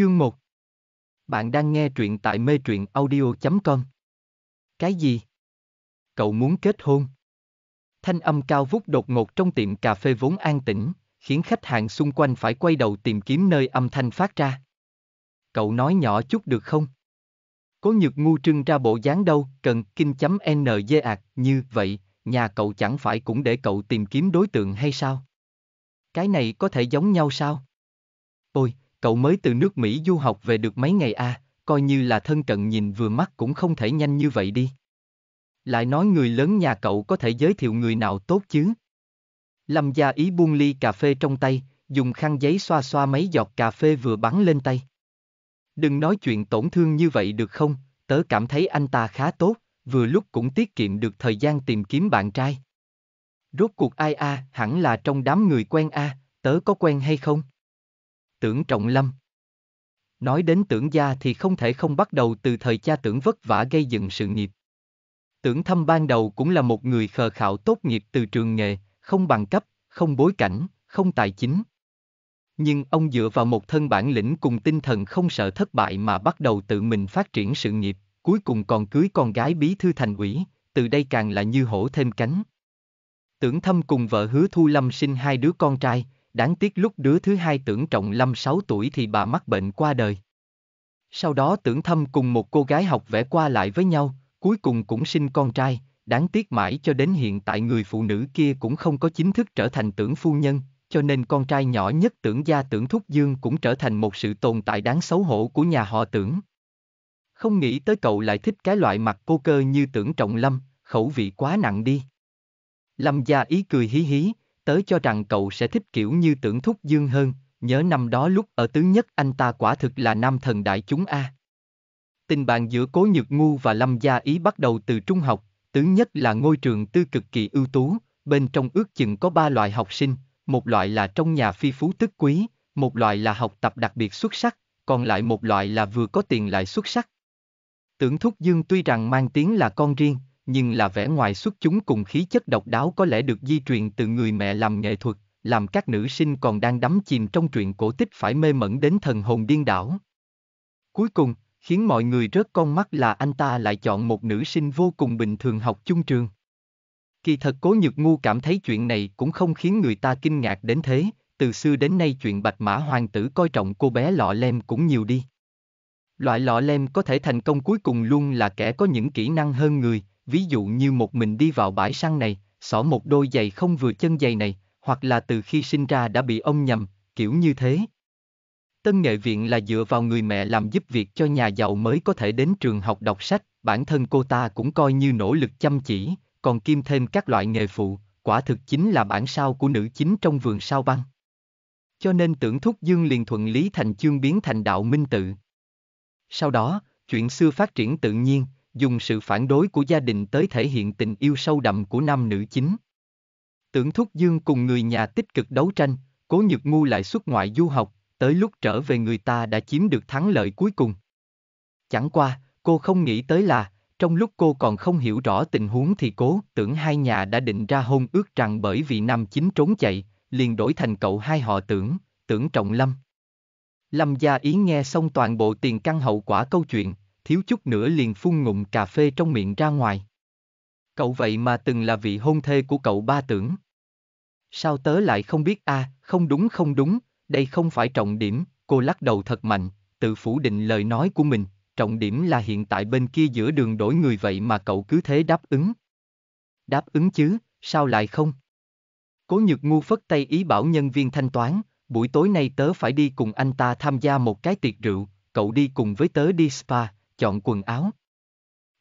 Chương 1 Bạn đang nghe truyện tại mê truyện audio.com Cái gì? Cậu muốn kết hôn? Thanh âm cao vút đột ngột trong tiệm cà phê vốn an tĩnh, khiến khách hàng xung quanh phải quay đầu tìm kiếm nơi âm thanh phát ra. Cậu nói nhỏ chút được không? Có nhược ngu trưng ra bộ dáng đâu, cần kinh chấm ng ạc, như vậy, nhà cậu chẳng phải cũng để cậu tìm kiếm đối tượng hay sao? Cái này có thể giống nhau sao? Ôi, cậu mới từ nước Mỹ du học về được mấy ngày a, à, coi như là thân cận nhìn vừa mắt cũng không thể nhanh như vậy đi. Lại nói người lớn nhà cậu có thể giới thiệu người nào tốt chứ? Lâm gia ý buông ly cà phê trong tay, dùng khăn giấy xoa xoa mấy giọt cà phê vừa bắn lên tay. Đừng nói chuyện tổn thương như vậy được không, tớ cảm thấy anh ta khá tốt, vừa lúc cũng tiết kiệm được thời gian tìm kiếm bạn trai. Rốt cuộc ai a, à, hẳn là trong đám người quen a, à, tớ có quen hay không? tưởng trọng lâm. Nói đến tưởng gia thì không thể không bắt đầu từ thời cha tưởng vất vả gây dựng sự nghiệp. Tưởng thâm ban đầu cũng là một người khờ khạo tốt nghiệp từ trường nghề, không bằng cấp, không bối cảnh, không tài chính. Nhưng ông dựa vào một thân bản lĩnh cùng tinh thần không sợ thất bại mà bắt đầu tự mình phát triển sự nghiệp, cuối cùng còn cưới con gái bí thư thành ủy, từ đây càng là như hổ thêm cánh. Tưởng thâm cùng vợ hứa thu lâm sinh hai đứa con trai, đáng tiếc lúc đứa thứ hai tưởng trọng lâm 6 tuổi thì bà mắc bệnh qua đời. Sau đó tưởng thâm cùng một cô gái học vẽ qua lại với nhau, cuối cùng cũng sinh con trai, đáng tiếc mãi cho đến hiện tại người phụ nữ kia cũng không có chính thức trở thành tưởng phu nhân, cho nên con trai nhỏ nhất tưởng gia tưởng thúc dương cũng trở thành một sự tồn tại đáng xấu hổ của nhà họ tưởng. Không nghĩ tới cậu lại thích cái loại mặt cô cơ như tưởng trọng lâm, khẩu vị quá nặng đi. Lâm gia ý cười hí hí, tớ cho rằng cậu sẽ thích kiểu như tưởng thúc dương hơn, nhớ năm đó lúc ở tứ nhất anh ta quả thực là nam thần đại chúng A. Tình bạn giữa Cố Nhược Ngu và Lâm Gia Ý bắt đầu từ trung học, tứ nhất là ngôi trường tư cực kỳ ưu tú, bên trong ước chừng có ba loại học sinh, một loại là trong nhà phi phú tức quý, một loại là học tập đặc biệt xuất sắc, còn lại một loại là vừa có tiền lại xuất sắc. Tưởng Thúc Dương tuy rằng mang tiếng là con riêng, nhưng là vẻ ngoài xuất chúng cùng khí chất độc đáo có lẽ được di truyền từ người mẹ làm nghệ thuật, làm các nữ sinh còn đang đắm chìm trong truyện cổ tích phải mê mẩn đến thần hồn điên đảo. Cuối cùng, khiến mọi người rớt con mắt là anh ta lại chọn một nữ sinh vô cùng bình thường học chung trường. Kỳ thật cố nhược ngu cảm thấy chuyện này cũng không khiến người ta kinh ngạc đến thế, từ xưa đến nay chuyện bạch mã hoàng tử coi trọng cô bé lọ lem cũng nhiều đi. Loại lọ lem có thể thành công cuối cùng luôn là kẻ có những kỹ năng hơn người, ví dụ như một mình đi vào bãi săn này, xỏ một đôi giày không vừa chân giày này, hoặc là từ khi sinh ra đã bị ông nhầm, kiểu như thế. Tân nghệ viện là dựa vào người mẹ làm giúp việc cho nhà giàu mới có thể đến trường học đọc sách, bản thân cô ta cũng coi như nỗ lực chăm chỉ, còn kim thêm các loại nghề phụ, quả thực chính là bản sao của nữ chính trong vườn sao băng. Cho nên tưởng thúc dương liền thuận lý thành chương biến thành đạo minh tự. Sau đó, chuyện xưa phát triển tự nhiên, dùng sự phản đối của gia đình tới thể hiện tình yêu sâu đậm của nam nữ chính. Tưởng Thúc Dương cùng người nhà tích cực đấu tranh, Cố Nhược Ngu lại xuất ngoại du học, tới lúc trở về người ta đã chiếm được thắng lợi cuối cùng. Chẳng qua, cô không nghĩ tới là, trong lúc cô còn không hiểu rõ tình huống thì cố tưởng hai nhà đã định ra hôn ước rằng bởi vì nam chính trốn chạy, liền đổi thành cậu hai họ tưởng, tưởng trọng lâm. Lâm Gia Ý nghe xong toàn bộ tiền căn hậu quả câu chuyện, thiếu chút nữa liền phun ngụm cà phê trong miệng ra ngoài. Cậu vậy mà từng là vị hôn thê của cậu ba tưởng. Sao tớ lại không biết a, à, không đúng không đúng, đây không phải trọng điểm, cô lắc đầu thật mạnh, tự phủ định lời nói của mình, trọng điểm là hiện tại bên kia giữa đường đổi người vậy mà cậu cứ thế đáp ứng. Đáp ứng chứ, sao lại không? Cố nhược ngu phất tay ý bảo nhân viên thanh toán, buổi tối nay tớ phải đi cùng anh ta tham gia một cái tiệc rượu, cậu đi cùng với tớ đi spa, chọn quần áo.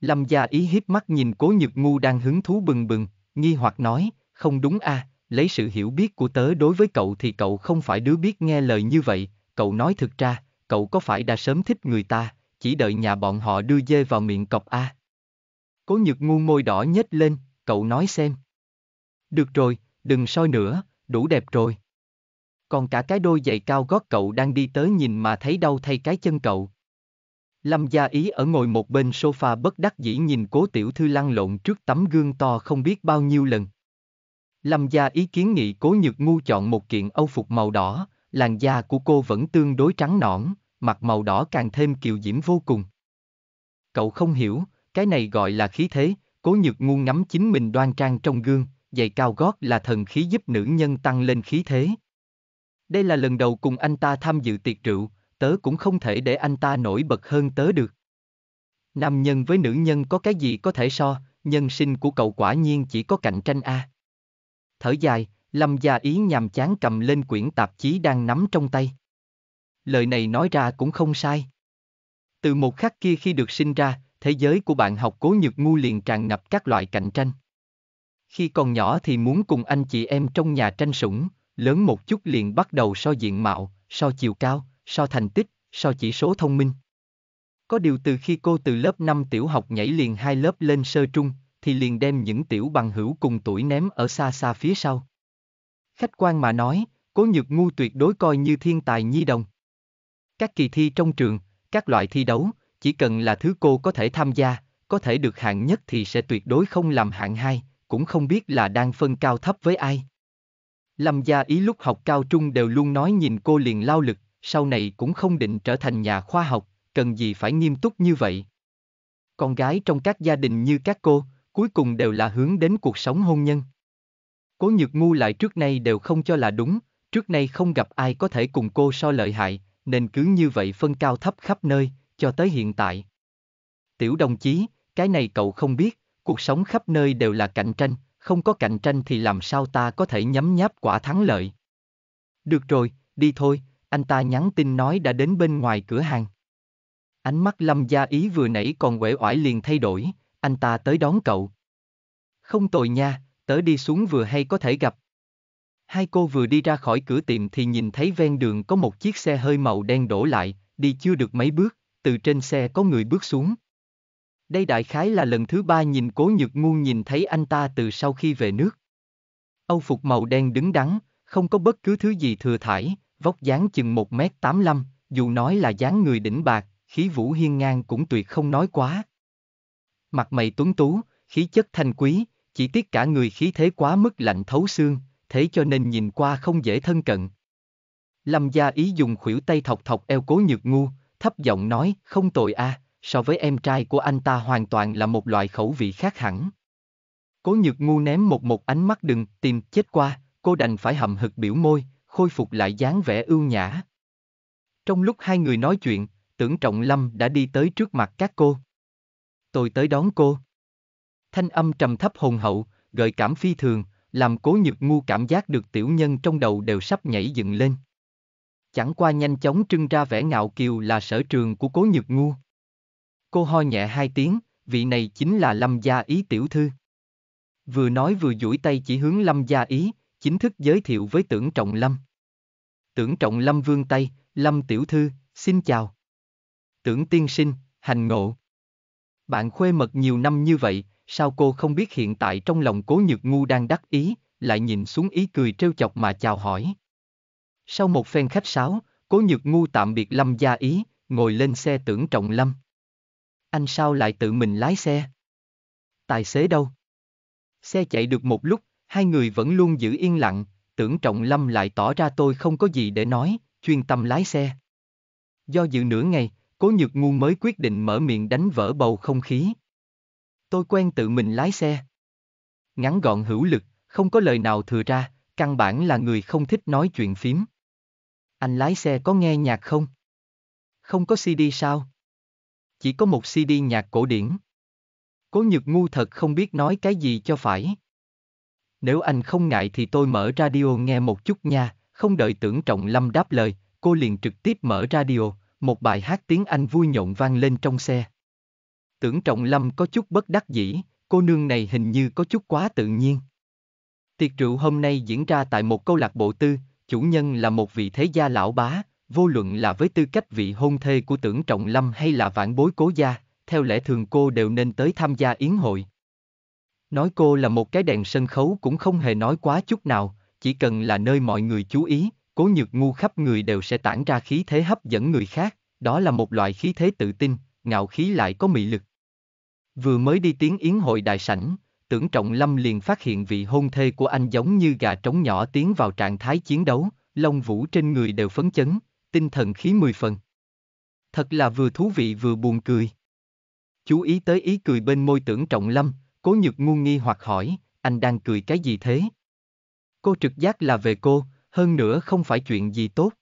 Lâm Gia Ý hiếp mắt nhìn Cố Nhược Ngu đang hứng thú bừng bừng, nghi hoặc nói, không đúng a, à, lấy sự hiểu biết của tớ đối với cậu thì cậu không phải đứa biết nghe lời như vậy, cậu nói thực ra, cậu có phải đã sớm thích người ta, chỉ đợi nhà bọn họ đưa dê vào miệng cọc a. À. Cố Nhược Ngu môi đỏ nhếch lên, cậu nói xem. Được rồi, đừng soi nữa, đủ đẹp rồi. Còn cả cái đôi giày cao gót cậu đang đi tới nhìn mà thấy đau thay cái chân cậu, Lâm Gia Ý ở ngồi một bên sofa bất đắc dĩ nhìn cố tiểu thư lăn lộn trước tấm gương to không biết bao nhiêu lần. Lâm Gia Ý kiến nghị cố nhược ngu chọn một kiện âu phục màu đỏ, làn da của cô vẫn tương đối trắng nõn, mặt màu đỏ càng thêm kiều diễm vô cùng. Cậu không hiểu, cái này gọi là khí thế, cố nhược ngu ngắm chính mình đoan trang trong gương, giày cao gót là thần khí giúp nữ nhân tăng lên khí thế. Đây là lần đầu cùng anh ta tham dự tiệc rượu, tớ cũng không thể để anh ta nổi bật hơn tớ được. Nam nhân với nữ nhân có cái gì có thể so, nhân sinh của cậu quả nhiên chỉ có cạnh tranh a. Thở dài, Lâm Gia Ý nhàm chán cầm lên quyển tạp chí đang nắm trong tay. Lời này nói ra cũng không sai. Từ một khắc kia khi được sinh ra, thế giới của bạn học cố nhược ngu liền tràn ngập các loại cạnh tranh. Khi còn nhỏ thì muốn cùng anh chị em trong nhà tranh sủng, lớn một chút liền bắt đầu so diện mạo, so chiều cao, so thành tích, so chỉ số thông minh. Có điều từ khi cô từ lớp 5 tiểu học nhảy liền hai lớp lên sơ trung, thì liền đem những tiểu bằng hữu cùng tuổi ném ở xa xa phía sau. Khách quan mà nói, cố nhược ngu tuyệt đối coi như thiên tài nhi đồng. Các kỳ thi trong trường, các loại thi đấu, chỉ cần là thứ cô có thể tham gia, có thể được hạng nhất thì sẽ tuyệt đối không làm hạng hai, cũng không biết là đang phân cao thấp với ai. Lâm gia ý lúc học cao trung đều luôn nói nhìn cô liền lao lực, sau này cũng không định trở thành nhà khoa học, cần gì phải nghiêm túc như vậy. Con gái trong các gia đình như các cô, cuối cùng đều là hướng đến cuộc sống hôn nhân. Cố nhược ngu lại trước nay đều không cho là đúng, trước nay không gặp ai có thể cùng cô so lợi hại, nên cứ như vậy phân cao thấp khắp nơi, cho tới hiện tại. Tiểu đồng chí, cái này cậu không biết, cuộc sống khắp nơi đều là cạnh tranh, không có cạnh tranh thì làm sao ta có thể nhấm nháp quả thắng lợi. Được rồi, đi thôi, anh ta nhắn tin nói đã đến bên ngoài cửa hàng. Ánh mắt Lâm Gia Ý vừa nãy còn uể oải liền thay đổi, anh ta tới đón cậu. Không tồi nha, tớ đi xuống vừa hay có thể gặp. Hai cô vừa đi ra khỏi cửa tiệm thì nhìn thấy ven đường có một chiếc xe hơi màu đen đổ lại, đi chưa được mấy bước, từ trên xe có người bước xuống. Đây đại khái là lần thứ ba nhìn cố nhược ngu nhìn thấy anh ta từ sau khi về nước. Âu phục màu đen đứng đắn, không có bất cứ thứ gì thừa thải, vóc dáng chừng 1m85, dù nói là dáng người đỉnh bạc, khí vũ hiên ngang cũng tuyệt không nói quá. Mặt mày tuấn tú, khí chất thanh quý, chỉ tiếc cả người khí thế quá mức lạnh thấu xương, thế cho nên nhìn qua không dễ thân cận. Lâm gia ý dùng khuỷu tay thọc thọc eo cố nhược ngu, thấp giọng nói, không tội a, à, so với em trai của anh ta hoàn toàn là một loại khẩu vị khác hẳn. Cố nhược ngu ném một một ánh mắt đừng tìm chết qua, cô đành phải hậm hực biểu môi, khôi phục lại dáng vẻ ưu nhã. Trong lúc hai người nói chuyện, tưởng trọng lâm đã đi tới trước mặt các cô. Tôi tới đón cô. Thanh âm trầm thấp hồn hậu, gợi cảm phi thường, làm cố nhược ngu cảm giác được tiểu nhân trong đầu đều sắp nhảy dựng lên. Chẳng qua nhanh chóng trưng ra vẻ ngạo kiều là sở trường của cố nhược ngu. Cô ho nhẹ hai tiếng, vị này chính là Lâm Gia Ý tiểu thư. Vừa nói vừa duỗi tay chỉ hướng Lâm Gia Ý, chính thức giới thiệu với tưởng trọng Lâm. Tưởng trọng Lâm Vương tay, Lâm Tiểu Thư, xin chào. Tưởng tiên sinh, hành ngộ. Bạn khuê mật nhiều năm như vậy, sao cô không biết hiện tại trong lòng cố nhược ngu đang đắc ý, lại nhìn xuống ý cười trêu chọc mà chào hỏi. Sau một phen khách sáo, cố nhược ngu tạm biệt Lâm gia ý, ngồi lên xe tưởng trọng Lâm. Anh sao lại tự mình lái xe? Tài xế đâu? Xe chạy được một lúc, hai người vẫn luôn giữ yên lặng, tưởng trọng lâm lại tỏ ra tôi không có gì để nói, chuyên tâm lái xe. Do dự nửa ngày, cố nhược ngu mới quyết định mở miệng đánh vỡ bầu không khí. Tôi quen tự mình lái xe. Ngắn gọn hữu lực, không có lời nào thừa ra, căn bản là người không thích nói chuyện phím. Anh lái xe có nghe nhạc không? Không có CD sao? Chỉ có một CD nhạc cổ điển. Cố nhược ngu thật không biết nói cái gì cho phải nếu anh không ngại thì tôi mở radio nghe một chút nha, không đợi tưởng trọng lâm đáp lời, cô liền trực tiếp mở radio, một bài hát tiếng Anh vui nhộn vang lên trong xe. Tưởng trọng lâm có chút bất đắc dĩ, cô nương này hình như có chút quá tự nhiên. Tiệc rượu hôm nay diễn ra tại một câu lạc bộ tư, chủ nhân là một vị thế gia lão bá, vô luận là với tư cách vị hôn thê của tưởng trọng lâm hay là vãn bối cố gia, theo lẽ thường cô đều nên tới tham gia yến hội. Nói cô là một cái đèn sân khấu cũng không hề nói quá chút nào, chỉ cần là nơi mọi người chú ý, cố nhược ngu khắp người đều sẽ tản ra khí thế hấp dẫn người khác, đó là một loại khí thế tự tin, ngạo khí lại có mị lực. Vừa mới đi tiếng yến hội đại sảnh, tưởng trọng lâm liền phát hiện vị hôn thê của anh giống như gà trống nhỏ tiến vào trạng thái chiến đấu, lông vũ trên người đều phấn chấn, tinh thần khí mười phần. Thật là vừa thú vị vừa buồn cười. Chú ý tới ý cười bên môi tưởng trọng lâm, Cố nhược ngu nghi hoặc hỏi, anh đang cười cái gì thế? Cô trực giác là về cô, hơn nữa không phải chuyện gì tốt.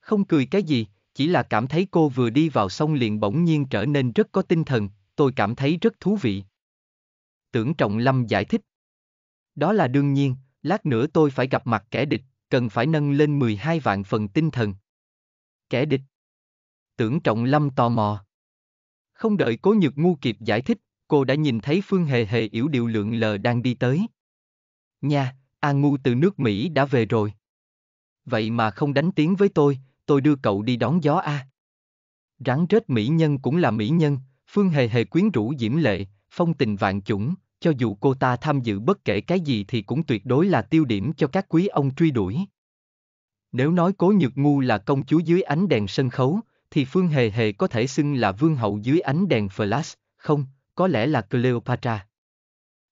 Không cười cái gì, chỉ là cảm thấy cô vừa đi vào sông liền bỗng nhiên trở nên rất có tinh thần, tôi cảm thấy rất thú vị. Tưởng Trọng Lâm giải thích. Đó là đương nhiên, lát nữa tôi phải gặp mặt kẻ địch, cần phải nâng lên 12 vạn phần tinh thần. Kẻ địch. Tưởng Trọng Lâm tò mò. Không đợi Cố Nhược Ngu kịp giải thích, cô đã nhìn thấy Phương Hề Hề yếu điệu lượng lờ đang đi tới. Nha, A Ngu từ nước Mỹ đã về rồi. Vậy mà không đánh tiếng với tôi, tôi đưa cậu đi đón gió A. Rắn rết mỹ nhân cũng là mỹ nhân, Phương Hề Hề quyến rũ diễm lệ, phong tình vạn chủng, cho dù cô ta tham dự bất kể cái gì thì cũng tuyệt đối là tiêu điểm cho các quý ông truy đuổi. Nếu nói cố nhược ngu là công chúa dưới ánh đèn sân khấu, thì Phương Hề Hề có thể xưng là vương hậu dưới ánh đèn flash, không, có lẽ là Cleopatra.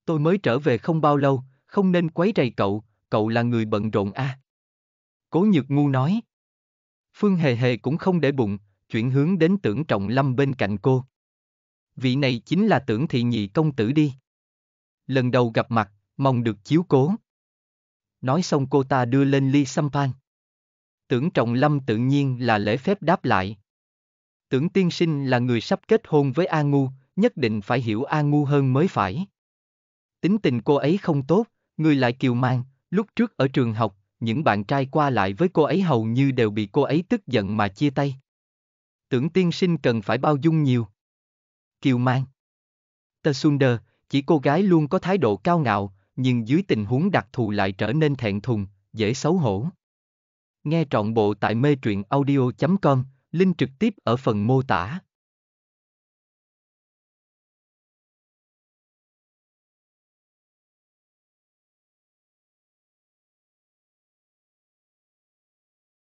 Tôi mới trở về không bao lâu, không nên quấy rầy cậu, cậu là người bận rộn a. À? Cố Nhược Ngu nói. Phương Hề Hề cũng không để bụng, chuyển hướng đến tưởng trọng lâm bên cạnh cô. Vị này chính là tưởng thị nhị công tử đi. Lần đầu gặp mặt, mong được chiếu cố. Nói xong cô ta đưa lên ly sampan. Tưởng trọng lâm tự nhiên là lễ phép đáp lại. Tưởng tiên sinh là người sắp kết hôn với A Ngu, nhất định phải hiểu A Ngu hơn mới phải. Tính tình cô ấy không tốt, người lại kiều mang, lúc trước ở trường học, những bạn trai qua lại với cô ấy hầu như đều bị cô ấy tức giận mà chia tay. Tưởng tiên sinh cần phải bao dung nhiều. Kiều mang. Tơ Sunder, chỉ cô gái luôn có thái độ cao ngạo, nhưng dưới tình huống đặc thù lại trở nên thẹn thùng, dễ xấu hổ. Nghe trọn bộ tại mê truyện audio.com, link trực tiếp ở phần mô tả.